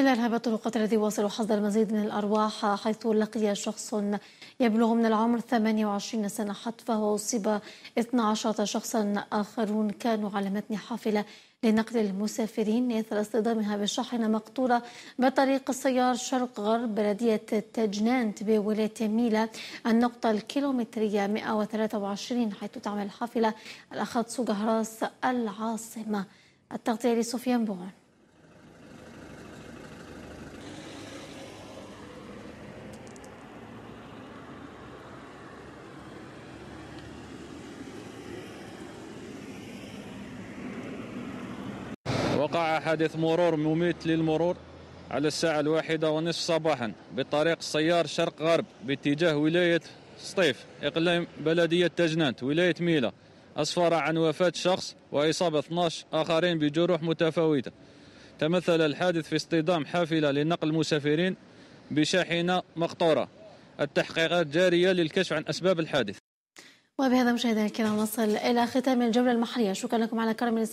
إلى إرهاب الطرقات الذي واصل حصد المزيد من الأرواح حيث لقي شخص يبلغ من العمر 28 سنة حتفه وأصيب 12 شخصا آخرون كانوا على متن حافلة لنقل المسافرين إثر اصطدامها بشاحنة مقطورة بطريق السيار شرق غرب بلدية تجنانت بولاية ميلا النقطة الكيلومترية 123 حيث تعمل الحافلة على خط سجهراس العاصمة التغطية لسفيان بوعن وقع حادث مرور مميت للمرور على الساعة الواحدة ونصف صباحا بطريق السيار شرق غرب باتجاه ولاية سطيف إقليم بلدية تجنانت ولاية ميلا أسفر عن وفاة شخص وإصابة 12 آخرين بجروح متفاوتة تمثل الحادث في اصطدام حافلة لنقل المسافرين بشاحنة مقطورة التحقيقات جارية للكشف عن أسباب الحادث وبهذا مشاهدينا الكرام نصل إلى ختام الجولة المحلية شكرا لكم على كرم